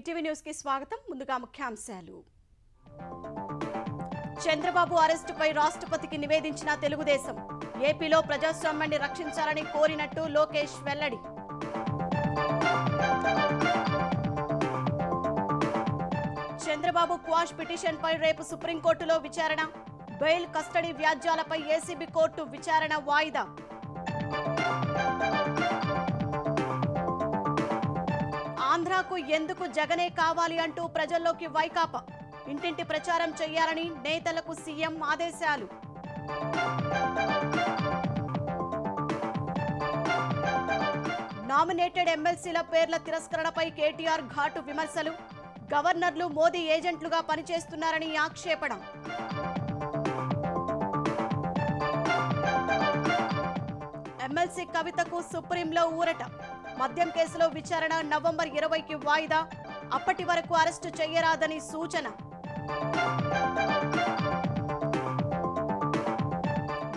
ETV news కి స్వాగతం ముందుగా ముఖ్యాంశాలు చంద్రబాబు అరెస్టుపై రాష్ట్రపతికి నివేదించిన తెలుగుదేశం ఏపీలో ప్రజాస్వామ్యాన్ని రక్షించాలని కోరినట్టు లోకేష్ వెల్లడి చంద్రబాబు క్వాష్ పిటిషన్పై రేపు సుప్రీంకోర్టులో విచారణ బెయిల్ కస్టడీ వ్యాజ్యాలపై ఏసీబీ కోర్టు విచారణ వాయిదా ఆంధ్రాకు ఎందుకు జగనే కావాలి అంటూ ప్రజల్లోకి వైకాపా ఇంటింటి ప్రచారం చేయాలని నేతలకు సీఎం ఆదేశాలు నామినేటెడ్ ఎమ్మెల్సీల పేర్ల తిరస్కరణపై కేటీఆర్ ఘాటు విమర్శలు గవర్నర్లు మోదీ ఏజెంట్లుగా పనిచేస్తున్నారని ఆక్షేపణ ఎమ్మెల్సీ కవితకు సుప్రీంలో ఊరట మద్యం కేసులో విచారణ నవంబర్ ఇరవైకి వాయిదా అప్పటి వరకు అరెస్టు చేయరాదని సూచన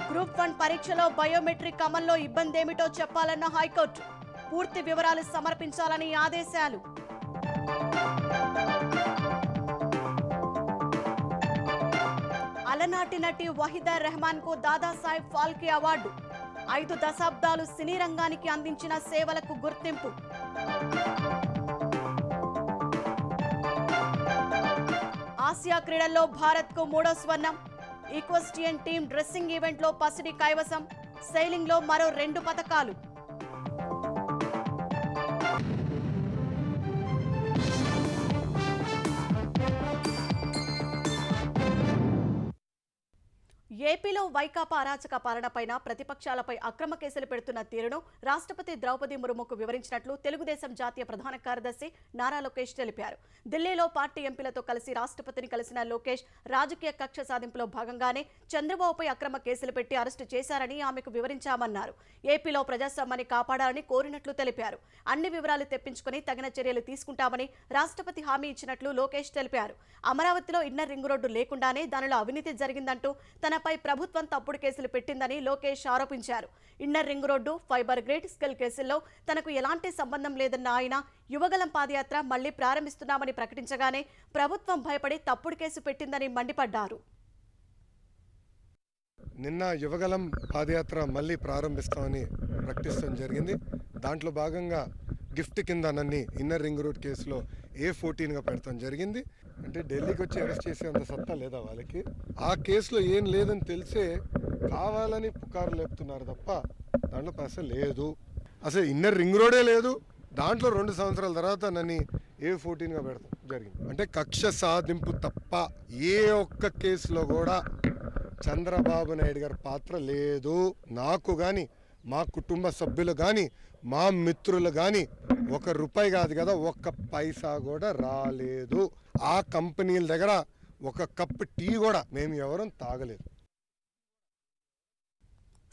గ్రూప్ వన్ పరీక్షలో బయోమెట్రిక్ అమల్లో ఇబ్బందేమిటో చెప్పాలన్న హైకోర్టు పూర్తి వివరాలు సమర్పించాలని ఆదేశాలు అలనాటి నటి వహీదా రెహమాన్ కు దాదాసాహెబ్ ఫాల్కే అవార్డు ఐదు దశాబ్దాలు సినీ రంగానికి అందించిన సేవలకు గుర్తింపు ఆసియా క్రీడల్లో భారత్కు మూడో స్వర్ణం ఈక్వస్టియన్ టీం డ్రెస్సింగ్ ఈవెంట్లో పసిడి కైవసం లో మరో రెండు పథకాలు ఏపీలో వైకాపా అరాచక పాలనపైన ప్రతిపక్షాలపై అక్రమ కేసులు పెడుతున్న తీరును రాష్ట్రపతి ద్రౌపది ముర్ముకు వివరించినట్లు తెలుగుదేశం జాతీయ ప్రధాన కార్యదర్శి నారా లోకేష్ తెలిపారు ఢిల్లీలో పార్టీ ఎంపీలతో కలిసి రాష్ట్రపతిని కలిసిన లోకేష్ రాజకీయ కక్ష సాధింపులో భాగంగానే చంద్రబాబుపై అక్రమ కేసులు పెట్టి అరెస్టు చేశారని ఆమెకు వివరించామన్నారు ఏపీలో ప్రజాస్వామ్యాన్ని కాపాడాలని కోరినట్లు తెలిపారు అన్ని వివరాలు తెప్పించుకుని తగిన చర్యలు తీసుకుంటామని రాష్ట్రపతి హామీ ఇచ్చినట్లు లోకేష్ తెలిపారు అమరావతిలో ఇన్నర్ రింగ్ రోడ్డు లేకుండానే దానిలో అవినీతి జరిగిందంటూ తనపై ప్రభుత్వం తప్పుడు కేసులు పెట్టిందని లోకేష్ ఆరోపించారు inner ring road fibre grid skill కేసుల్లో తనకు ఎలాంటి సంబంధం లేదన్న ఆయన యువగలం పాదయాత్ర మళ్లీ ప్రారంభిస్తున్నామని ప్రకటించగానే ప్రభుత్వం భయపడి తప్పుడు కేసు పెట్టిందని మండిపడ్డారు నిన్న యువగలం పాదయాత్ర మళ్ళీ ప్రారంభిస్తామని ప్రకటించడం జరిగింది దాంట్లో భాగంగా గిఫ్ట్ కింద నన్ను ఇన్నర్ రింగ్ రోడ్ కేసులో ఏ ఫోర్టీన్గా పెడతాం జరిగింది అంటే ఢిల్లీకి వచ్చి అరెస్ట్ చేసేంత సత్తా లేదా వాళ్ళకి ఆ కేసులో ఏం లేదని తెలిసే కావాలని పుకారు లేపుతున్నారు తప్ప దాంట్లో పైస లేదు అసలు ఇన్నర్ రింగ్ రోడే లేదు దాంట్లో రెండు సంవత్సరాల తర్వాత నన్ను ఏ ఫోర్టీన్గా పెడతాం జరిగింది అంటే కక్ష సాధింపు తప్ప ఏ ఒక్క కేసులో కూడా చంద్రబాబు నాయుడు గారి పాత్ర లేదు నాకు కానీ మా కుటుంబ సభ్యులు కానీ మా మిత్రులు కానీ ఒక రూపాయి కాదు కదా ఒక్క పైసా కూడా రాలేదు ఆ కంపెనీల దగ్గర ఒక కప్పు టీ కూడా మేము ఎవరూ తాగలేదు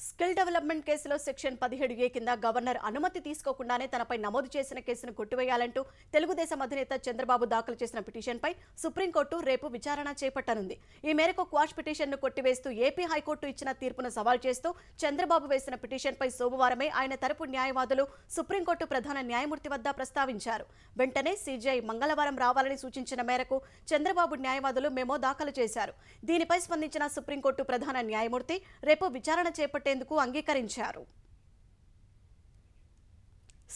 స్కిల్ డెవలప్మెంట్ కేసులో సెక్షన్ పదిహేడు ఏ కింద గవర్నర్ అనుమతి తీసుకోకుండానే తనపై నమోదు చేసిన కేసును కొట్టివేయాలంటూ తెలుగుదేశం అధినేత చంద్రబాబు దాఖలు చేసిన పిటిషన్పై సుప్రీంకోర్టు రేపు విచారణ చేపట్టనుంది ఈ మేరకు క్వాష్ పిటిషన్ను కొట్టివేస్తూ ఏపీ హైకోర్టు ఇచ్చిన తీర్పును సవాల్ చేస్తూ చంద్రబాబు వేసిన పిటిషన్పై సోమవారమే ఆయన తరపు న్యాయవాదులు సుప్రీంకోర్టు ప్రధాన న్యాయమూర్తి వద్ద ప్రస్తావించారు వెంటనే సీజీఐ మంగళవారం రావాలని సూచించిన మేరకు చంద్రబాబు న్యాయవాదులు మేమో దాఖలు చేశారు దీనిపై స్పందించిన సుప్రీంకోర్టు ప్రధాన న్యాయమూర్తి రేపు విచారణ చేపట్టే పెట్టేందుకు అంగీకరించారు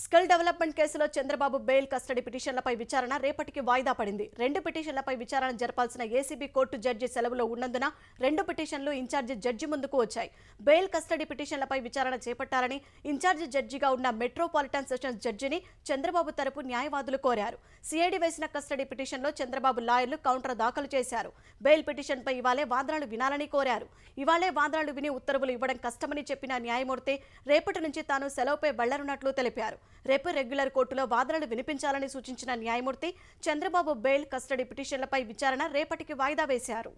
స్కిల్ డెవలప్మెంట్ కేసులో చంద్రబాబు బెయిల్ కస్టడీ పిటిషన్లపై విచారణ రేపటికి వాయిదా పడింది రెండు పిటిషన్లపై విచారణ జరపాల్సిన ఏసీబీ కోర్టు జడ్జి సెలవులో ఉన్నందున రెండు పిటిషన్లు ఇన్ఛార్జి జడ్జి ముందుకు వచ్చాయి బెయిల్ కస్టడీ పిటిషన్లపై విచారణ చేపట్టాలని ఇన్ఛార్జి జడ్జిగా ఉన్న మెట్రోపాలిటన్ సెషన్స్ జడ్జిని చంద్రబాబు తరపు న్యాయవాదులు కోరారు సిఐడి వేసిన కస్టడీ పిటిషన్లో చంద్రబాబు లాయర్లు కౌంటర్ దాఖలు చేశారు బెయిల్ పిటిషన్పై ఇవాళే వాదనలు వినాలని కోరారు ఇవాళే వాదనలు విని ఉత్తర్వులు ఇవ్వడం కష్టమని చెప్పిన న్యాయమూర్తి రేపటి నుంచి తాను సెలవుపై వెళ్లనున్నట్లు తెలిపారు రేపు రెగ్యులర్ కోర్టులో వాదనలు వినిపించాలని సూచించిన న్యాయమూర్తి చంద్రబాబు బెయిల్ కస్టడీ పిటిషన్లపై విచారణ రేపటికి వాయిదా వేశారు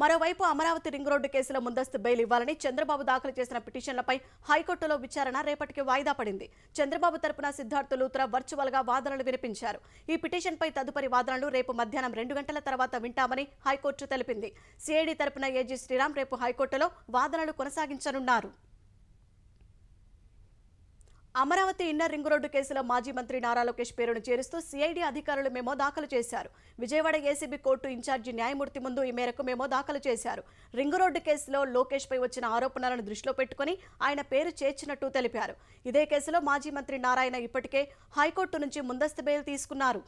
మరోవైపు అమరావతి రింగ్ రోడ్డు కేసులో ముందస్తు బెయిల్ ఇవ్వాలని చంద్రబాబు దాఖలు చేసిన పిటిషన్లపై హైకోర్టులో విచారణ రేపటికి వాయిదా పడింది చంద్రబాబు తరపున సిద్ధార్థ లూత్రా వర్చువల్ గా వాదనలు వినిపించారు ఈ పిటిషన్పై తదుపరి వాదనలు రేపు మధ్యాహ్నం రెండు గంటల తర్వాత వింటామని హైకోర్టు తెలిపింది సిఐడి తరపున ఏజీ శ్రీరామ్ రేపు హైకోర్టులో వాదనలు కొనసాగించనున్నారు అమరావతి ఇన్నర్ రింగ్ రోడ్డు కేసులో మాజీ మంత్రి నారా లోకేష్ పేరును చేరుస్తూ సిఐడి అధికారులు మేమో దాఖలు చేశారు విజయవాడ ఏసీబీ కోర్టు ఇన్ఛార్జి న్యాయమూర్తి ముందు ఈ మేరకు మేమో దాఖలు చేశారు రింగ్ రోడ్డు కేసులో లోకేష్ పై వచ్చిన ఆరోపణలను దృష్టిలో పెట్టుకుని ఆయన పేరు చేర్చినట్టు తెలిపారు ఇదే కేసులో మాజీ మంత్రి నారాయణ ఇప్పటికే హైకోర్టు నుంచి ముందస్తు బెయిల్ తీసుకున్నారు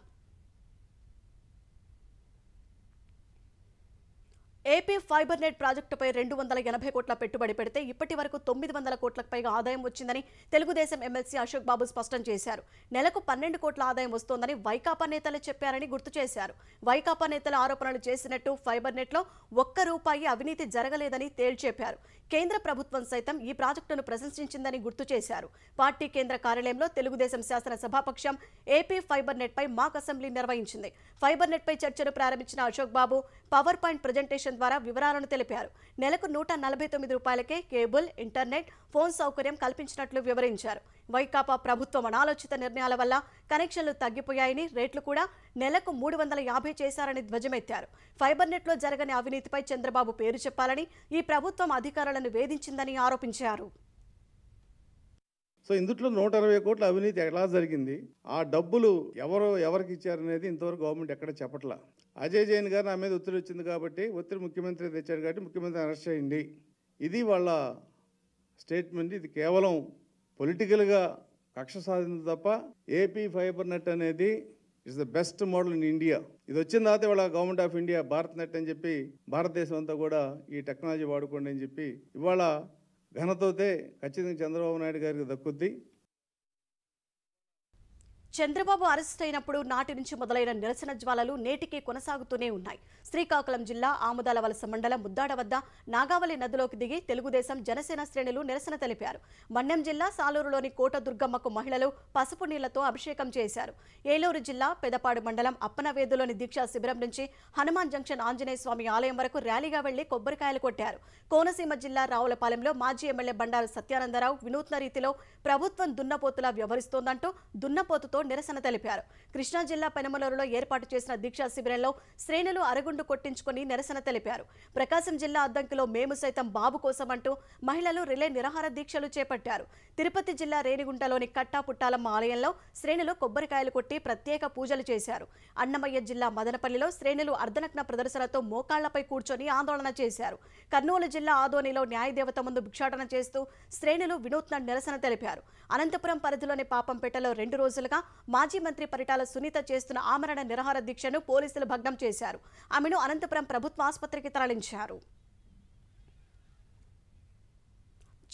ఏపీ ఫైబర్ నెట్ ప్రాజెక్టుపై రెండు వందల ఎనభై కోట్ల పెట్టుబడి పెడితే ఇప్పటి వరకు తొమ్మిది వందల కోట్లకు పైగా ఆదాయం వచ్చిందని తెలుగుదేశం ఎమ్మెల్సీ అశోక్ బాబు స్పష్టం చేశారు నెలకు పన్నెండు కోట్ల ఆదాయం వస్తోందని వైకాపా నేతలు చెప్పారని గుర్తు చేశారు వైకాపా నేతల ఆరోపణలు చేసినట్టు ఫైబర్ నెట్లో ఒక్క రూపాయి అవినీతి జరగలేదని తేల్చెప్పారు కేంద్ర ప్రభుత్వం సైతం ఈ ప్రాజెక్టును ప్రశంసించిందని గుర్తు చేశారు పార్టీ కేంద్ర కార్యాలయంలో తెలుగుదేశం శాసన సభాపక్షం ఏపీ ఫైబర్ నెట్పై మాక్ అసెంబ్లీ నిర్వహించింది ఫైబర్ నెట్పై చర్చను ప్రారంభించిన Ashok Babu power point presentation corporation ద్వారా వివరాలను తెలిపారు నెలకు నూట నలభై తొమ్మిది రూపాయలకే కేబుల్ ఇంటర్నెట్ ఫోన్ సౌకర్యం కల్పించినట్లు వివరించారు వైకాపా ప్రభుత్వం అనాలోచిత నిర్ణయాల వల్ల కనెక్షన్లు తగ్గిపోయాయని రేట్లు కూడా నెలకు మూడు వందల యాభై చేశారని ధ్వజమెత్తారు ఫైబర్ నెట్లో జరగని అవినీతిపై చంద్రబాబు పేరు చెప్పాలని ఈ ప్రభుత్వం అధికారులను వేధించిందని ఆరోపించారు సో ఇందులో నూట అరవై కోట్ల అవినీతి ఎలా జరిగింది ఆ డబ్బులు ఎవరు ఎవరికి ఇచ్చారనేది ఇంతవరకు గవర్నమెంట్ ఎక్కడ చెప్పట్లా అజయ్ జైన్ గారు నా మీద ఒత్తిడి వచ్చింది కాబట్టి ఒత్తిడి ముఖ్యమంత్రి తెచ్చాడు కాబట్టి ముఖ్యమంత్రి అరెస్ట్ చేయండి ఇది వాళ్ళ స్టేట్మెంట్ ఇది కేవలం పొలిటికల్గా కక్ష సాధింది తప్ప ఏపీ ఫైబర్ నెట్ అనేది it's the best model in India ఇది వచ్చిన తర్వాత ఇవాళ government of India Bharat net అని చెప్పి భారతదేశం అంతా కూడా ఈ టెక్నాలజీ వాడుకోండి అని చెప్పి ఇవాళ ఘనతోతే ఖచ్చితంగా చంద్రబాబు నాయుడు గారికి దక్కుద్ది చంద్రబాబు అరెస్ట్ అయినప్పుడు నాటి నుంచి మొదలైన నిరసన జ్వాలలు నేటికి కొనసాగుతూనే ఉన్నాయి శ్రీకాకుళం జిల్లా ఆముదాల వలస మండలం ముద్దాడ వద్ద నాగావళి నదిలోకి దిగి తెలుగుదేశం జనసేన శ్రేణులు నిరసన తెలిపారు మన్యం జిల్లా సాలూరులోని కోట దుర్గమ్మకు మహిళలు పసుపు నీళ్లతో అభిషేకం చేశారు ఏలూరు జిల్లా పెదపాడు మండలం అప్పనవేదులోని దీక్షా శిబిరం నుంచి హనుమాన్ జంక్షన్ ఆంజనేయ స్వామి ఆలయం వరకు ర్యాలీగా వెళ్లి కొబ్బరికాయలు కొట్టారు కోనసీమ జిల్లా రావులపాలెంలో మాజీ ఎమ్మెల్యే బండారు సత్యానందరావు వినూత్న రీతిలో ప్రభుత్వం దున్నపోతులా వ్యవహరిస్తోందంటూ దున్నపోతుతో నిరసన తెలిపారు కృష్ణా జిల్లా పెనమలూరులో ఏర్పాటు చేసిన దీక్షా శిబిరంలో శ్రేణులు అరగుండు కొట్టించుకుని నిరసన తెలిపారు ప్రకాశం జిల్లా అద్దంకిలో మేము సైతం బాబు కోసమంటూ మహిళలు రిలే నిరాహార దీక్షలు చేపట్టారు తిరుపతి జిల్లా రేణిగుంటలోని కట్టాపుట్టాలమ్మ ఆలయంలో శ్రేణులు కొబ్బరికాయలు కొట్టి ప్రత్యేక పూజలు చేశారు అన్నమయ్య జిల్లా మదనపల్లిలో శ్రేణులు అర్ధనగ్న ప్రదర్శనతో మోకాళ్లపై కూర్చొని ఆందోళన చేశారు కర్నూలు జిల్లా ఆదోనిలో న్యాయదేవత ముందు భిక్షాటన చేస్తూ శ్రేణులు వినూత్న నిరసన తెలిపారు అనంతపురం పరిధిలోని పాపంపేటలో రెండు రోజులుగా మాజీ మంత్రి పరిటాల సునీత చేస్తున్న ఆమరణ నిరాహార దీక్షను పోలీసులు భగ్నం చేశారు ఆమెను అనంతపురం ప్రభుత్వ ఆసుపత్రికి తరలించారు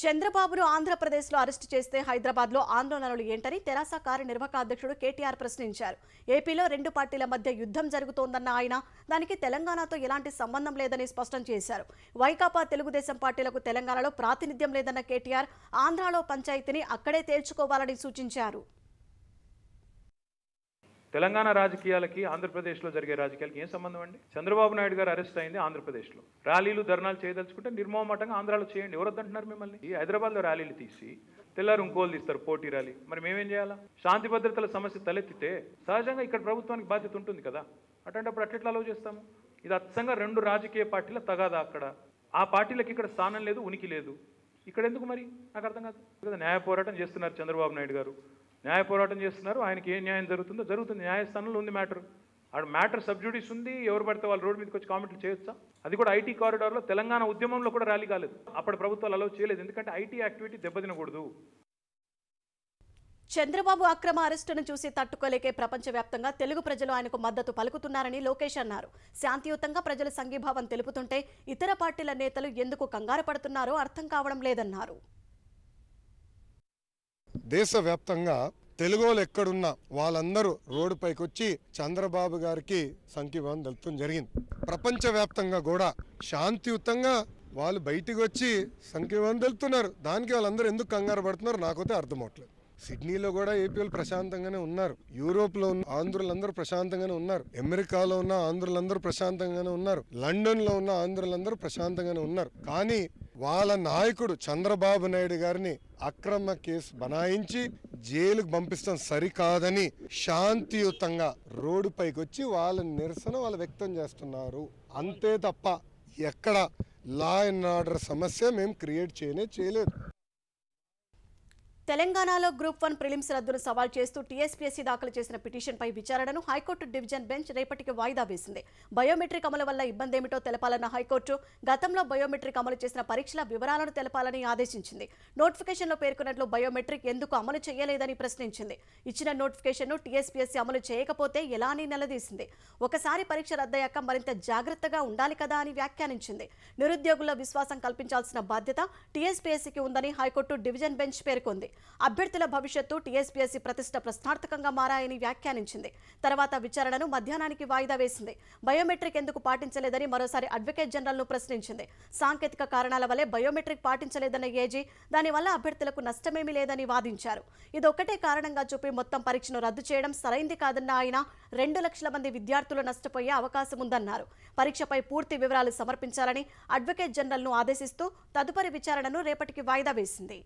చంద్రబాబును ఆంధ్రప్రదేశ్లో అరెస్టు చేస్తే హైదరాబాద్లో ఆందోళనలు ఏంటని తెరాస కార్యనిర్వాహక అధ్యక్షుడు కేటీఆర్ ప్రశ్నించారు ఏపీలో రెండు పార్టీల మధ్య యుద్ధం జరుగుతోందన్న ఆయన దానికి తెలంగాణతో ఎలాంటి సంబంధం లేదని స్పష్టం చేశారు వైకాపా తెలుగుదేశం పార్టీలకు తెలంగాణలో ప్రాతినిధ్యం లేదన్న కేటీఆర్ ఆంధ్రాలో పంచాయతీని అక్కడే తేల్చుకోవాలని సూచించారు తెలంగాణ రాజకీయాలకి ఆంధ్రప్రదేశ్లో జరిగే రాజకీయాలకి ఏం సంబంధం అండి చంద్రబాబు నాయుడు గారు అరెస్ట్ అయింది ఆంధ్రప్రదేశ్లో ర్యాలీలు ధర్నాలు చేయదలుచుకుంటే నిర్మోహమాటంగా ఆంధ్రాలో చేయండి ఎవరొద్దంటున్నారు మిమ్మల్ని ఈ హైదరాబాద్లో ర్యాలీలు తీసి తెల్లారు ఇంకోలు తీస్తారు పోటీ ర్యాలీ మరి మేమేం చేయాలా శాంతి భద్రతల సమస్య తలెత్తితే సహజంగా ఇక్కడ ప్రభుత్వానికి బాధ్యత ఉంటుంది కదా అటువంటిప్పుడు అట్లెట్లా అలవ్ చేస్తాము ఇది అచ్చంగా రెండు రాజకీయ పార్టీల తగాదా అక్కడ ఆ పార్టీలకి ఇక్కడ స్థానం లేదు ఉనికి లేదు ఇక్కడ ఎందుకు మరి నాకు అర్థం కాదు న్యాయ పోరాటం చేస్తున్నారు చంద్రబాబు నాయుడు గారు న్యాయ పోరాటం చేస్తున్నారు ఆయనకి ఏ న్యాయం జరుగుతుందో జరుగుతుంది న్యాయస్థానంలో ఉంది మ్యాటర్ ఆడ మ్యాటర్ సబ్జ్యూడీస్ ఉంది ఎవరు పడితే వాళ్ళు రోడ్డు మీదకి వచ్చి కామెంట్లు చేయొచ్చా అది కూడా ఐటీ కారిడార్లో తెలంగాణ ఉద్యమంలో కూడా ర్యాలీ కాలేదు అప్పటి ప్రభుత్వాలు అలౌ చేయలేదు ఎందుకంటే ఐటీ యాక్టివిటీ దెబ్బతినకూడదు చంద్రబాబు అక్రమ అరెస్టును చూసి తట్టుకోలేకే ప్రపంచవ్యాప్తంగా తెలుగు ప్రజలు ఆయనకు మద్దతు పలుకుతున్నారని లోకేష్ అన్నారు శాంతియుతంగా ప్రజల సంఘీభావం తెలుపుతుంటే ఇతర పార్టీల నేతలు ఎందుకు కంగారు పడుతున్నారో అర్థం కావడం లేదన్నారు దేశవ్యాప్తంగా తెలుగోళ్ళు ఎక్కడున్నా వాళ్ళందరూ రోడ్డుపైకి వచ్చి చంద్రబాబు గారికి సంకీభావం తెలుపడం జరిగింది ప్రపంచవ్యాప్తంగా కూడా శాంతియుతంగా వాళ్ళు బయటికి వచ్చి సంకీభావం తెలుపుతున్నారు దానికి వాళ్ళందరూ ఎందుకు కంగారు పడుతున్నారు నాకైతే అర్థమవట్లేదు సిడ్నీలో కూడా ఏపీఎల్ ప్రశాంతంగానే ఉన్నారు యూరోప్లో ఉన్న ఆంధ్రులందరూ ప్రశాంతంగానే ఉన్నారు అమెరికాలో ఉన్న ఆంధ్రులందరూ ప్రశాంతంగానే ఉన్నారు లండన్లో ఉన్న ఆంధ్రులందరూ ప్రశాంతంగానే ఉన్నారు కానీ వాళ్ళ నాయకుడు చంద్రబాబు నాయుడు గారిని అక్రమ కేసు బనాయించి జైలుకు పంపిస్తాం సరికాదని శాంతియుతంగా రోడ్డుపైకి వచ్చి వాళ్ళ నిరసన వాళ్ళు వ్యక్తం చేస్తున్నారు అంతే తప్ప ఎక్కడ లా అండ్ ఆర్డర్ సమస్య మేము క్రియేట్ చేయనే చేయలేదు తెలంగాణలో గ్రూప్ వన్ ప్రిలిమ్స్ రద్దును సవాల్ చేస్తూ టీఎస్పీఎస్సీ దాఖలు చేసిన పిటిషన్పై విచారణను హైకోర్టు డివిజన్ బెంచ్ రేపటికి వాయిదా వేసింది బయోమెట్రిక్ అమలు వల్ల ఇబ్బంది ఏమిటో తెలపాలన్న హైకోర్టు గతంలో బయోమెట్రిక్ అమలు చేసిన పరీక్షల వివరాలను తెలపాలని ఆదేశించింది నోటిఫికేషన్లో పేర్కొన్నట్లు బయోమెట్రిక్ ఎందుకు అమలు చేయలేదని ప్రశ్నించింది ఇచ్చిన నోటిఫికేషన్ను టీఎస్పీఎస్సీ అమలు చేయకపోతే ఎలా అని నిలదీసింది ఒకసారి పరీక్ష రద్దయ్యాక మరింత జాగ్రత్తగా ఉండాలి కదా అని వ్యాఖ్యానించింది నిరుద్యోగుల విశ్వాసం కల్పించాల్సిన బాధ్యత టీఎస్పీఎస్సీకి ఉందని హైకోర్టు డివిజన్ బెంచ్ పేర్కొంది అభ్యర్థుల భవిష్యత్తు టీఎస్పీఎస్సీ ప్రతిష్ట ప్రశ్నార్థకంగా మారాయని వ్యాఖ్యానించింది తర్వాత విచారణను మధ్యాహ్నానికి వాయిదా వేసింది బయోమెట్రిక్ ఎందుకు పాటించలేదని మరోసారి అడ్వకేట్ ను ప్రశ్నించింది సాంకేతిక కారణాల వల్లే బయోమెట్రిక్ పాటించలేదన్న ఏజీ దానివల్ల అభ్యర్థులకు నష్టమేమీ లేదని వాదించారు ఇదొక్కటే కారణంగా చూపి మొత్తం పరీక్షను రద్దు చేయడం సరైంది కాదన్న ఆయన రెండు లక్షల మంది విద్యార్థులు నష్టపోయే అవకాశం ఉందన్నారు పరీక్షపై పూర్తి వివరాలు సమర్పించాలని అడ్వకేట్ జనరల్ను ఆదేశిస్తూ తదుపరి విచారణను రేపటికి వాయిదా వేసింది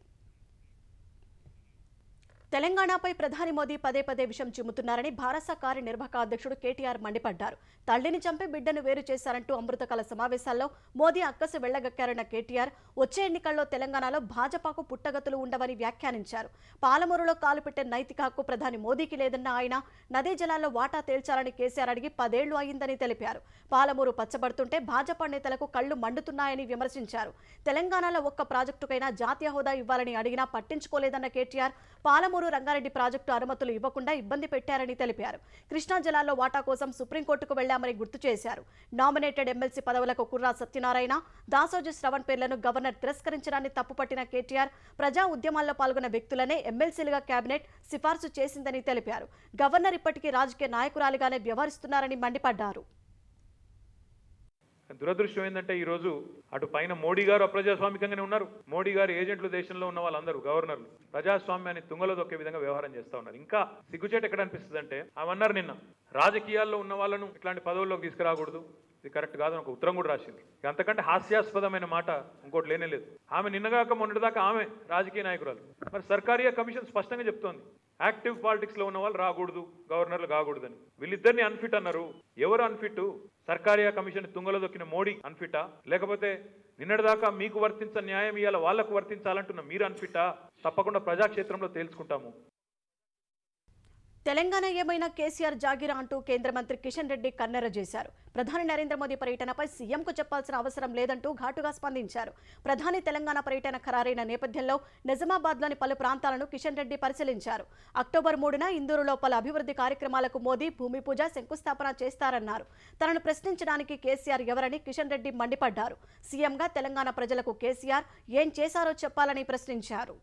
తెలంగాణపై ప్రధాని మోదీ పదే పదే విషం చిమ్ముతున్నారని భారస కార్యనిర్వాహక అధ్యక్షుడు కేటీఆర్ మండిపడ్డారు తల్లిని చంపి బిడ్డను వేరు చేశారంటూ అమృతకాల సమావేశాల్లో మోదీ అక్కసు వెళ్లగక్కారన్న కేటీఆర్ వచ్చే ఎన్నికల్లో తెలంగాణలో భాజపాకు పుట్టగతులు ఉండవని వ్యాఖ్యానించారు పాలమూరులో కాలు పెట్టే నైతిక హక్కు ప్రధాని మోదీకి లేదన్న ఆయన నదీ జలాల్లో వాటా తేల్చాలని కేసీఆర్ అడిగి పదేళ్లు అయిందని తెలిపారు పాలమూరు పచ్చబడుతుంటే భాజపా నేతలకు కళ్లు మండుతున్నాయని విమర్శించారు తెలంగాణలో ఒక్క ప్రాజెక్టుకైనా జాతీయ హోదా ఇవ్వాలని అడిగినా పట్టించుకోలేదన్న కేటీఆర్ పాలమూరు నందమూరు రంగారెడ్డి ప్రాజెక్టు అనుమతులు ఇవ్వకుండా ఇబ్బంది పెట్టారని తెలిపారు కృష్ణా జలాల్లో వాటా కోసం సుప్రీంకోర్టుకు వెళ్లామని గుర్తు చేశారు నామినేటెడ్ ఎమ్మెల్సీ పదవులకు కుర్రా సత్యనారాయణ దాసోజు శ్రవణ్ పేర్లను గవర్నర్ తిరస్కరించడాన్ని తప్పుపట్టిన కేటీఆర్ ప్రజా ఉద్యమాల్లో పాల్గొన్న వ్యక్తులనే ఎమ్మెల్సీలుగా కేబినెట్ సిఫార్సు చేసిందని తెలిపారు గవర్నర్ ఇప్పటికీ రాజకీయ నాయకురాలిగానే వ్యవహరిస్తున్నారని మండిపడ్డారు దురదృష్టం ఏంటంటే ఈరోజు అటు పైన మోడీ గారు అప్రజాస్వామికంగానే ఉన్నారు మోడీ గారు ఏజెంట్లు దేశంలో ఉన్న వాళ్ళందరూ గవర్నర్లు ప్రజాస్వామ్యాన్ని తుంగలో దొక్కే విధంగా వ్యవహారం చేస్తూ ఉన్నారు ఇంకా సిగ్గుచేట ఎక్కడ అనిపిస్తుంది అంటే ఆమె అన్నారు నిన్న రాజకీయాల్లో ఉన్న వాళ్ళను ఇట్లాంటి పదవుల్లోకి తీసుకురాకూడదు ఇది కరెక్ట్ కాదని ఒక ఉత్తరం కూడా రాసింది అంతకంటే హాస్యాస్పదమైన మాట ఇంకోటి లేనే లేదు ఆమె నిన్నగాక మొన్నటిదాకా ఆమె రాజకీయ నాయకురాలు మరి సర్కారీయ కమిషన్ స్పష్టంగా చెప్తోంది యాక్టివ్ పాలిటిక్స్లో ఉన్న వాళ్ళు రాకూడదు గవర్నర్లు కాకూడదని వీళ్ళిద్దరిని అన్ఫిట్ అన్నారు ఎవరు అన్ఫిట్ సర్కారియా కమిషన్ తుంగలో దొక్కిన మోడీ అన్ఫిటా లేకపోతే నిన్నటిదాకా మీకు వర్తించ న్యాయం ఇవాళ వాళ్లకు వర్తించాలంటున్న మీరు అన్ఫిటా తప్పకుండా ప్రజాక్షేత్రంలో తేల్చుకుంటాము తెలంగాణ ఏమైనా కేసీఆర్ జాగిరా అంటూ కేంద్ర మంత్రి కిషన్ రెడ్డి కన్నెర చేశారు ప్రధాని నరేంద్ర మోదీ పర్యటనపై సీఎంకు చెప్పాల్సిన అవసరం లేదంటూ ఘాటుగా స్పందించారు ప్రధాని తెలంగాణ పర్యటన ఖరారైన నేపథ్యంలో నిజామాబాద్లోని పలు ప్రాంతాలను కిషన్ రెడ్డి పరిశీలించారు అక్టోబర్ మూడున ఇందూరులో పలు అభివృద్ధి కార్యక్రమాలకు మోదీ భూమి పూజ శంకుస్థాపన చేస్తారన్నారు తనను ప్రశ్నించడానికి కేసీఆర్ ఎవరని కిషన్ రెడ్డి మండిపడ్డారు సీఎంగా తెలంగాణ ప్రజలకు కేసీఆర్ ఏం చేశారో చెప్పాలని ప్రశ్నించారు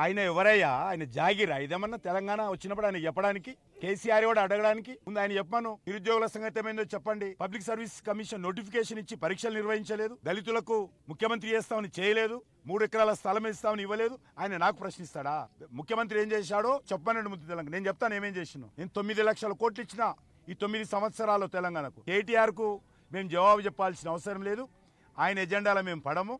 ఆయన ఎవరయ్యా ఆయన జాగిరా ఇదేమన్నా తెలంగాణ వచ్చినప్పుడు ఆయన చెప్పడానికి కేసీఆర్ కూడా అడగడానికి ముందు ఆయన చెప్పాను నిరుద్యోగుల సంగతి ఏమైందో చెప్పండి పబ్లిక్ సర్వీస్ కమిషన్ నోటిఫికేషన్ ఇచ్చి పరీక్షలు నిర్వహించలేదు దళితులకు ముఖ్యమంత్రి చేస్తామని చేయలేదు మూడు ఎకరాల స్థలం ఇస్తామని ఇవ్వలేదు ఆయన నాకు ప్రశ్నిస్తాడా ముఖ్యమంత్రి ఏం చేశాడో చెప్పనండి ముందు తెలంగాణ నేను చెప్తాను ఏమేం చేసినా నేను తొమ్మిది లక్షల కోట్లు ఇచ్చిన ఈ తొమ్మిది సంవత్సరాలు తెలంగాణకు కేటీఆర్ కు మేము జవాబు చెప్పాల్సిన అవసరం లేదు ఆయన ఎజెండాలో మేము పడము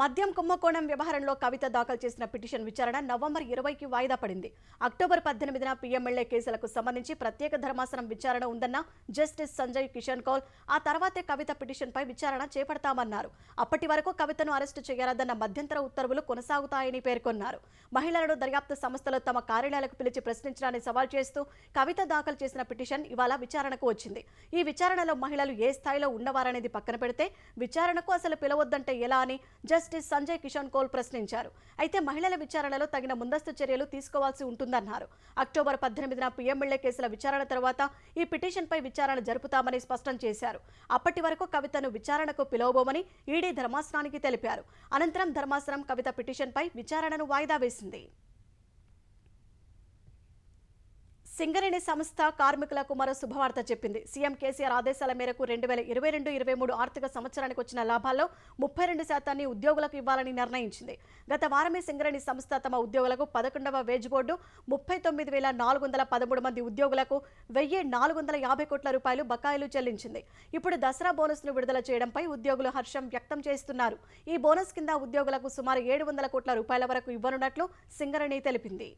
మద్యం కుంభకోణం వ్యవహారంలో కవిత దాఖలు చేసిన పిటిషన్ విచారణ నవంబర్ ఇరవైకి వాయిదా పడింది అక్టోబర్ పద్దెనిమిదిన పీఎంఎల్ఏ కేసులకు సంబంధించి ప్రత్యేక ధర్మాసనం విచారణ ఉందన్న జస్టిస్ సంజయ్ కిషన్ కౌల్ ఆ తర్వాతే కవిత పిటిషన్పై విచారణ చేపడతామన్నారు అప్పటి వరకు కవితను అరెస్టు చేయరాదన్న మధ్యంతర ఉత్తర్వులు కొనసాగుతాయని పేర్కొన్నారు మహిళలను దర్యాప్తు సంస్థలు తమ కార్యాలయాలకు పిలిచి ప్రశ్నించడాన్ని సవాల్ చేస్తూ కవిత దాఖలు చేసిన పిటిషన్ ఇవాళ విచారణకు వచ్చింది ఈ విచారణలో మహిళలు ఏ స్థాయిలో ఉన్నవారనేది పక్కన పెడితే విచారణకు అసలు పిలవద్దంటే ఎలా అని జస్టిస్ సంజయ్ కిషన్ కోల్ ప్రశ్నించారు అయితే మహిళల విచారణలో తగిన ముందస్తు చర్యలు తీసుకోవాల్సి ఉంటుందన్నారు అక్టోబర్ పద్దెనిమిదిన పిఎంఎల్ఏ కేసుల విచారణ తర్వాత ఈ పిటిషన్పై విచారణ జరుపుతామని స్పష్టం చేశారు అప్పటి వరకు కవితను విచారణకు పిలవబోమని ఈడీ ధర్మాసనానికి తెలిపారు అనంతరం ధర్మాసనం కవిత పిటిషన్పై విచారణను వాయిదా వేసింది సింగరేణి సంస్థ కార్మికులకు మరో శుభవార్త చెప్పింది సీఎం కేసీఆర్ ఆదేశాల మేరకు రెండు వేల ఇరవై రెండు ఇరవై మూడు ఆర్థిక సంవత్సరానికి వచ్చిన లాభాల్లో ముప్పై రెండు శాతాన్ని ఉద్యోగులకు ఇవ్వాలని నిర్ణయించింది గత వారమే సింగరేణి సంస్థ తమ ఉద్యోగులకు పదకొండవ వేజ్ బోర్డు ముప్పై తొమ్మిది వేల నాలుగు వందల పదమూడు మంది ఉద్యోగులకు వెయ్యి నాలుగు వందల యాభై కోట్ల రూపాయలు బకాయిలు చెల్లించింది ఇప్పుడు దసరా బోనస్ను విడుదల చేయడంపై ఉద్యోగులు హర్షం వ్యక్తం చేస్తున్నారు ఈ బోనస్ కింద ఉద్యోగులకు సుమారు ఏడు వందల కోట్ల రూపాయల వరకు ఇవ్వనున్నట్లు సింగరేణి తెలిపింది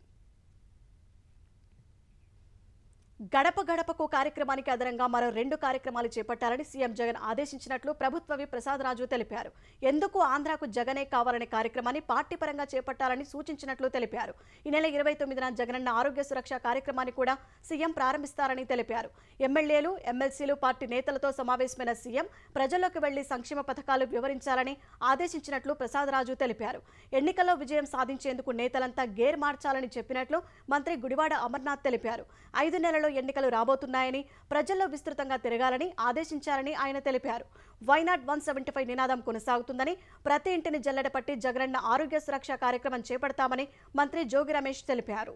గడప గడపకు కార్యక్రమానికి అదనంగా మరో రెండు కార్యక్రమాలు చేపట్టాలని సీఎం జగన్ ఆదేశించినట్లు ప్రభుత్వవి రాజు తెలిపారు ఎందుకు ఆంధ్రాకు జగనే కావాలనే కార్యక్రమాన్ని పార్టీ పరంగా చేపట్టాలని సూచించినట్లు తెలిపారు ఈ నెల ఇరవై తొమ్మిదిన జగనన్న ఆరోగ్య సురక్ష కార్యక్రమాన్ని కూడా సీఎం ప్రారంభిస్తారని తెలిపారు ఎమ్మెల్యేలు ఎమ్మెల్సీలు పార్టీ నేతలతో సమావేశమైన సీఎం ప్రజల్లోకి వెళ్లి సంక్షేమ పథకాలు వివరించాలని ఆదేశించినట్లు ప్రసాద్ రాజు తెలిపారు ఎన్నికల్లో విజయం సాధించేందుకు నేతలంతా గేర్ మార్చాలని చెప్పినట్లు మంత్రి గుడివాడ అమర్నాథ్ తెలిపారు ఐదు నెలలు త్వరలో ఎన్నికలు రాబోతున్నాయని ప్రజల్లో విస్తృతంగా తిరగాలని ఆదేశించారని ఆయన తెలిపారు వైనాట్ వన్ సెవెంటీ ఫైవ్ నినాదం కొనసాగుతుందని ప్రతి ఇంటిని జల్లెడపట్టి జగనన్న ఆరోగ్య సురక్ష కార్యక్రమం చేపడతామని మంత్రి జోగి రమేష్ తెలిపారు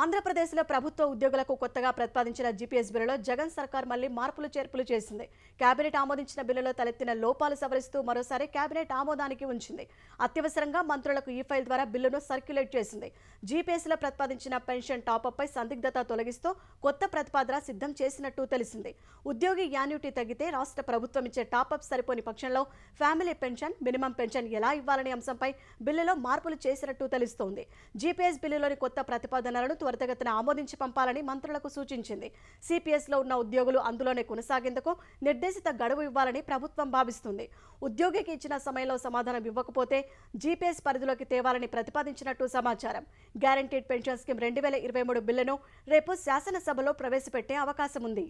ఆంధ్రప్రదేశ్లో ప్రభుత్వ ఉద్యోగులకు కొత్తగా ప్రతిపాదించిన జీపీఎస్ బిల్లులో జగన్ సర్కార్ మళ్లీ మార్పులు చేర్పులు చేసింది కేబినెట్ ఆమోదించిన బిల్లులో తలెత్తిన లోపాలు సవరిస్తూ మరోసారి కేబినెట్ ఆమోదానికి ఉంచింది అత్యవసరంగా మంత్రులకు ఈ ఫైల్ ద్వారా బిల్లును సర్క్యులేట్ చేసింది జీపీఎస్లో ప్రతిపాదించిన పెన్షన్ టాపప్పై సందిగ్ధత తొలగిస్తూ కొత్త ప్రతిపాదన సిద్ధం చేసినట్టు తెలిసింది ఉద్యోగి యాన్యుటీ తగ్గితే రాష్ట్ర ప్రభుత్వం ఇచ్చే టాపప్ సరిపోని పక్షంలో ఫ్యామిలీ పెన్షన్ మినిమం పెన్షన్ ఎలా ఇవ్వాలనే అంశంపై బిల్లులో మార్పులు చేసినట్టు తెలుస్తోంది జీపీఎస్ బిల్లులోని కొత్త ప్రతిపాదనలను త్వరితగతిన ఆమోదించి పంపాలని మంత్రులకు సూచించింది సిపిఎస్లో ఉన్న ఉద్యోగులు అందులోనే కొనసాగేందుకు నిర్దేశిత గడువు ఇవ్వాలని ప్రభుత్వం భావిస్తుంది ఉద్యోగికి ఇచ్చిన సమయంలో సమాధానం ఇవ్వకపోతే జీపీఎస్ పరిధిలోకి తేవాలని ప్రతిపాదించినట్టు సమాచారం గ్యారంటీడ్ పెన్షన్ స్కీమ్ రెండు వేల ఇరవై మూడు బిల్లును రేపు శాసనసభలో ప్రవేశపెట్టే అవకాశం ఉంది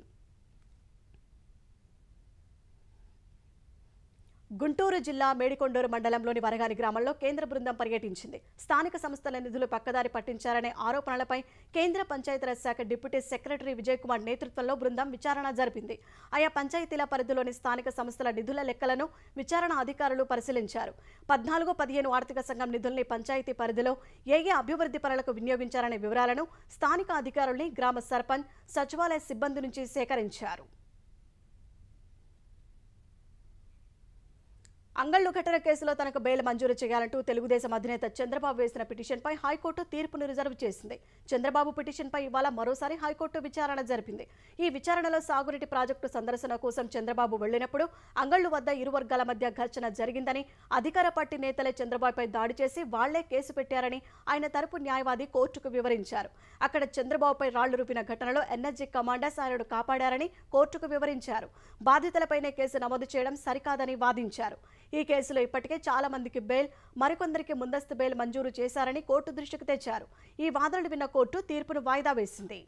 గుంటూరు జిల్లా మేడికొండూరు మండలంలోని వరగాని గ్రామంలో కేంద్ర బృందం పర్యటించింది స్థానిక సంస్థల నిధులు పక్కదారి పట్టించారనే ఆరోపణలపై కేంద్ర పంచాయతీరాజ్ శాఖ డిప్యూటీ సెక్రటరీ విజయ్ కుమార్ నేతృత్వంలో బృందం విచారణ జరిపింది ఆయా పంచాయతీల పరిధిలోని స్థానిక సంస్థల నిధుల లెక్కలను విచారణ అధికారులు పరిశీలించారు పద్నాలుగు పదిహేను ఆర్థిక సంఘం నిధుల్ని పంచాయతీ పరిధిలో ఏ ఏ అభివృద్ధి పనులకు వినియోగించారనే వివరాలను స్థానిక అధికారుల్ని గ్రామ సర్పంచ్ సచివాలయ సిబ్బంది నుంచి సేకరించారు అంగళ్ళు ఘటన కేసులో తనకు బెయిల్ మంజూరు చేయాలంటూ తెలుగుదేశం అధినేత చంద్రబాబు వేసిన పిటిషన్పై హైకోర్టు తీర్పును రిజర్వ్ చేసింది చంద్రబాబు పిటిషన్పై ఇవాళ మరోసారి హైకోర్టు విచారణ జరిపింది ఈ విచారణలో సాగునీటి ప్రాజెక్టు సందర్శన కోసం చంద్రబాబు వెళ్లినప్పుడు అంగళ్ళు వద్ద ఇరు వర్గాల మధ్య ఘర్షణ జరిగిందని అధికార పార్టీ నేతలే చంద్రబాబుపై దాడి చేసి వాళ్లే కేసు పెట్టారని ఆయన తరపు న్యాయవాది కోర్టుకు వివరించారు అక్కడ చంద్రబాబుపై రాళ్లు రూపిన ఘటనలో ఎన్ఎస్జీ కమాండర్స్ ఆయనను కాపాడారని కోర్టుకు వివరించారు బాధితులపైనే కేసు నమోదు చేయడం సరికాదని వాదించారు ఈ కేసులో ఇప్పటికే చాలా మందికి బెయిల్ మరికొందరికి ముందస్తు బెయిల్ మంజూరు చేశారని కోర్టు దృష్టికి తెచ్చారు ఈ వాదనలు విన్న కోర్టు తీర్పును వాయిదా వేసింది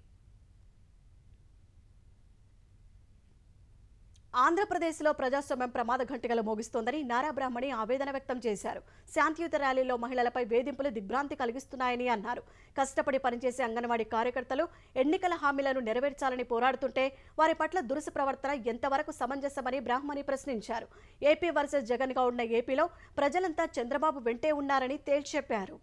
ఆంధ్రప్రదేశ్లో ప్రజాస్వామ్యం ప్రమాద ఘంటికలు మోగిస్తోందని నారా బ్రాహ్మణి ఆవేదన వ్యక్తం చేశారు శాంతియుత ర్యాలీలో మహిళలపై వేధింపులు దిగ్భ్రాంతి కలిగిస్తున్నాయని అన్నారు కష్టపడి పనిచేసే అంగన్వాడీ కార్యకర్తలు ఎన్నికల హామీలను నెరవేర్చాలని పోరాడుతుంటే వారి పట్ల దురుసు ప్రవర్తన ఎంతవరకు సమంజసమని బ్రాహ్మణి ప్రశ్నించారు ఏపీ వర్సెస్ జగన్గా ఉన్న ఏపీలో ప్రజలంతా చంద్రబాబు వెంటే ఉన్నారని తేల్చెప్పారు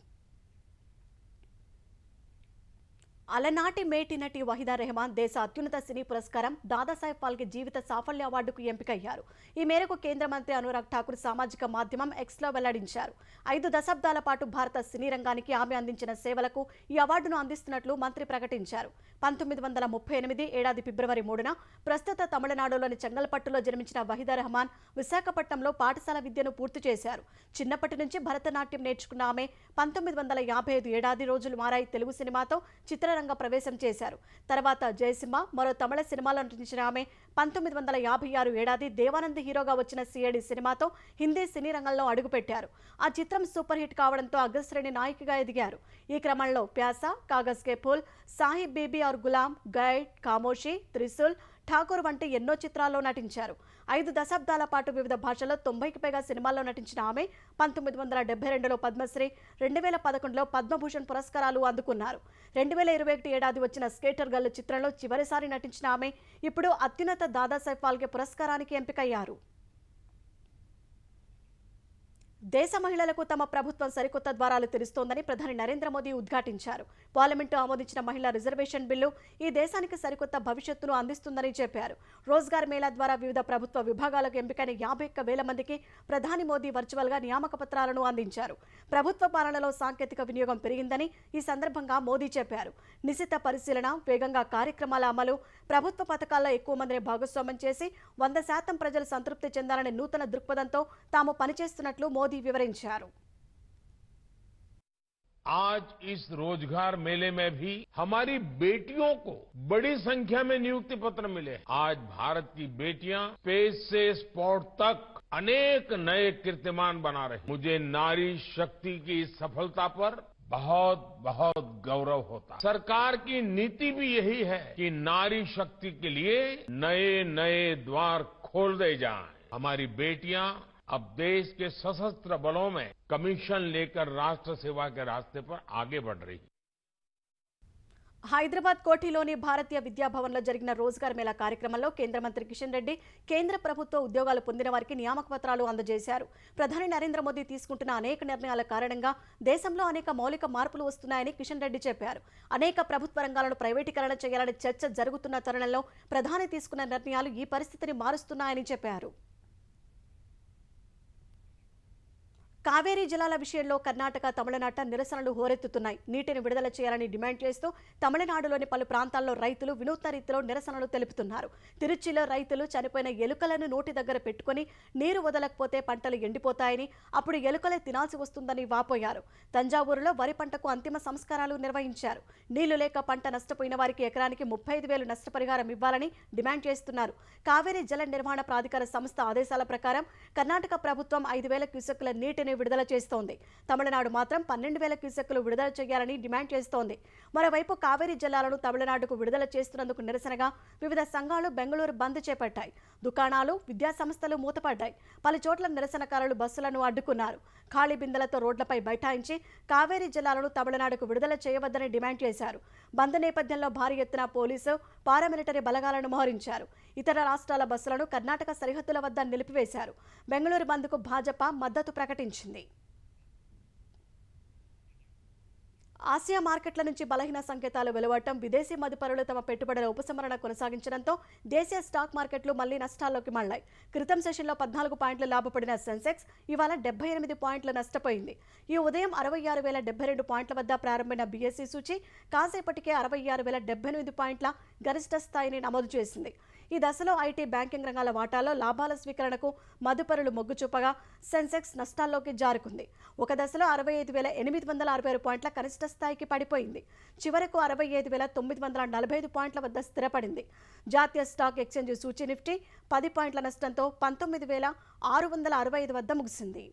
అలనాటి మేటి నటి వహిదా రెహమాన్ దేశ అత్యున్నత సినీ పురస్కారం దాదాసాహెబ్ పాల్కే జీవిత సాఫల్య అవార్డుకు ఎంపికయ్యారు ఈ మేరకు కేంద్ర మంత్రి అనురాగ్ ఠాకూర్ సామాజిక మాధ్యమం ఎక్స్లో వెల్లడించారు ఐదు దశాబ్దాల పాటు భారత సినీ రంగానికి ఆమె అందించిన సేవలకు ఈ అవార్డును అందిస్తున్నట్లు మంత్రి ప్రకటించారు పంతొమ్మిది వందల ముప్పై ఎనిమిది ఏడాది ఫిబ్రవరి మూడున ప్రస్తుత తమిళనాడులోని చెంగల్పట్టులో జన్మించిన వహిదా రెహమాన్ విశాఖపట్నంలో పాఠశాల విద్యను పూర్తి చేశారు చిన్నప్పటి నుంచి భరతనాట్యం నేర్చుకున్న ఆమె పంతొమ్మిది వందల యాభై ఐదు ఏడాది రోజులు మారాయి తెలుగు సినిమాతో చిత్ర రంగ ప్రవేశం చేశారు తర్వాత జయసింహ మరో తమిళ సినిమాలో నటించిన ఆమె పంతొమ్మిది వందల యాభై ఆరు ఏడాది దేవానంద్ హీరోగా వచ్చిన సిఐడి సినిమాతో హిందీ సినీ రంగంలో అడుగుపెట్టారు ఆ చిత్రం సూపర్ హిట్ కావడంతో అగ్రశ్రేణి నాయికగా ఎదిగారు ఈ క్రమంలో ప్యాస కాగజ్ కే పుల్ సాహిబ్ బీబీ ఆర్ గులాం గైడ్ కామోషి త్రిశూల్ ఠాకూర్ వంటి ఎన్నో చిత్రాల్లో నటించారు ఐదు దశాబ్దాల పాటు వివిధ భాషల్లో తొంభైకి పైగా సినిమాల్లో నటించిన ఆమె పంతొమ్మిది వందల డెబ్బై రెండులో పద్మశ్రీ రెండు వేల పదకొండులో పద్మభూషణ్ పురస్కారాలు అందుకున్నారు రెండు వేల ఇరవై ఒకటి ఏడాది వచ్చిన స్కేటర్ గల్ చిత్రంలో చివరిసారి నటించిన ఆమె ఇప్పుడు అత్యున్నత దాదాసాహెబ్ ఫాల్కే పురస్కారానికి ఎంపికయ్యారు దేశ మహిళలకు తమ ప్రభుత్వం సరికొత్త ద్వారాలు తెరుస్తోందని ప్రధాని నరేంద్ర మోదీ ఉద్ఘాటించారు పార్లమెంటు ఆమోదించిన మహిళా రిజర్వేషన్ బిల్లు ఈ దేశానికి సరికొత్త భవిష్యత్తును అందిస్తుందని చెప్పారు రోజ్గార్ మేళా ద్వారా వివిధ ప్రభుత్వ విభాగాలకు ఎంపికైన యాభై వేల మందికి ప్రధాని మోదీ వర్చువల్గా నియామక పత్రాలను అందించారు ప్రభుత్వ పాలనలో సాంకేతిక వినియోగం పెరిగిందని ఈ సందర్భంగా మోదీ చెప్పారు నిశిత పరిశీలన వేగంగా కార్యక్రమాల అమలు ప్రభుత్వ పథకాల్లో ఎక్కువ మందిని భాగస్వామ్యం చేసి వంద శాతం ప్రజలు సంతృప్తి చెందాలనే నూతన దృక్పథంతో తాము పనిచేస్తున్నట్లు మోదీ मोदी विवरी आज इस रोजगार मेले में भी हमारी बेटियों को बड़ी संख्या में नियुक्ति पत्र मिले आज भारत की बेटियां स्पेस से स्पोर्ट तक अनेक नए कीर्तिमान बना रही मुझे नारी शक्ति की इस सफलता पर बहुत बहुत गौरव होता सरकार की नीति भी यही है कि नारी शक्ति के लिए नए नए द्वार खोल दे जाएं हमारी बेटियां अब देश के सशस्त्र बलों में कमीशन लेकर राष्ट्र सेवा के रास्ते पर आगे बढ़ रही है హైదరాబాద్ కోఠీలోని భారతీయ విద్యాభవన్లో జరిగిన రోజ్గార్ మేళా కార్యక్రమంలో కేంద్ర మంత్రి కిషన్ రెడ్డి కేంద్ర ప్రభుత్వ ఉద్యోగాలు పొందిన వారికి నియామక పత్రాలు అందజేశారు ప్రధాని నరేంద్ర మోదీ తీసుకుంటున్న అనేక నిర్ణయాల కారణంగా దేశంలో అనేక మౌలిక మార్పులు వస్తున్నాయని కిషన్ రెడ్డి చెప్పారు అనేక ప్రభుత్వ రంగాలను ప్రైవేటీకరణ చేయాలని చర్చ జరుగుతున్న తరుణంలో ప్రధాని తీసుకున్న నిర్ణయాలు ఈ పరిస్థితిని మారుస్తున్నాయని చెప్పారు కావేరీ జలాల విషయంలో కర్ణాటక తమిళనాట నిరసనలు హోరెత్తుతున్నాయి నీటిని విడుదల చేయాలని డిమాండ్ చేస్తూ తమిళనాడులోని పలు ప్రాంతాల్లో రైతులు వినూత్న రీతిలో నిరసనలు తెలుపుతున్నారు తిరుచిలో రైతులు చనిపోయిన ఎలుకలను నోటి దగ్గర పెట్టుకుని నీరు వదలకపోతే పంటలు ఎండిపోతాయని అప్పుడు ఎలుకలే తినాల్సి వస్తుందని వాపోయారు తంజావూరులో వరి పంటకు అంతిమ సంస్కారాలు నిర్వహించారు నీళ్లు లేక పంట నష్టపోయిన వారికి ఎకరానికి ముప్పై ఐదు వేలు నష్టపరిహారం ఇవ్వాలని డిమాండ్ చేస్తున్నారు కావేరీ జల నిర్వహణ ప్రాధికార సంస్థ ఆదేశాల ప్రకారం కర్ణాటక ప్రభుత్వం ఐదు వేల క్యూసెక్కుల నీటిని విడుదల చేస్తోంది తమిళనాడు మాత్రం పన్నెండు వేల క్యూసెక్లు విడుదల చేయాలని డిమాండ్ చేస్తోంది మరోవైపు కావేరీ జలాలను తమిళనాడుకు విడుదల చేస్తున్నందుకు నిరసనగా వివిధ సంఘాలు బెంగళూరు బంద్ చేపట్టాయి దుకాణాలు విద్యాసంస్థలు మూతపడ్డాయి పలు చోట్ల నిరసనకారులు బస్సులను అడ్డుకున్నారు ఖాళీ బిందెలతో రోడ్లపై బైఠాయించి కావేరీ జలాలను తమిళనాడుకు విడుదల చేయవద్దని డిమాండ్ చేశారు బంద్ నేపథ్యంలో భారీ ఎత్తున పోలీసు పారామిలిటరీ బలగాలను మోహరించారు ఇతర రాష్ట్రాల బస్సులను కర్ణాటక సరిహద్దుల వద్ద నిలిపివేశారు బెంగళూరు బంద్కు భాజపా మద్దతు ప్రకటించింది ఆసియా మార్కెట్ల నుంచి బలహీన సంకేతాలు వెలువడటం విదేశీ మదుపరులు తమ పెట్టుబడుల ఉపసంహరణ కొనసాగించడంతో దేశీయ స్టాక్ మార్కెట్లు మళ్లీ నష్టాల్లోకి మళ్లాయి క్రితం సెషన్లో పద్నాలుగు పాయింట్లు లాభపడిన సెన్సెక్స్ ఇవాళ డెబ్బై ఎనిమిది పాయింట్లు నష్టపోయింది ఈ ఉదయం అరవై ఆరు వేల డెబ్బై రెండు పాయింట్ల వద్ద ప్రారంభమైన బీఎస్సీ సూచి కాసేపటికే అరవై ఆరు వేల డెబ్బై ఎనిమిది పాయింట్ల గరిష్ట స్థాయిని నమోదు చేసింది ఈ దశలో ఐటీ బ్యాంకింగ్ రంగాల వాటాలో లాభాల స్వీకరణకు మదుపరులు మొగ్గు చూపగా సెన్సెక్స్ నష్టాల్లోకి జారుకుంది ఒక దశలో అరవై ఐదు వేల ఎనిమిది వందల అరవై ఆరు పాయింట్ల కనిష్ట స్థాయికి పడిపోయింది చివరకు అరవై ఐదు వేల తొమ్మిది వందల నలభై ఐదు పాయింట్ల వద్ద స్థిరపడింది జాతీయ స్టాక్ ఎక్స్చేంజ్ సూచి నిఫ్టీ పది పాయింట్ల నష్టంతో పంతొమ్మిది వేల ఆరు వందల అరవై ఐదు వద్ద ముగిసింది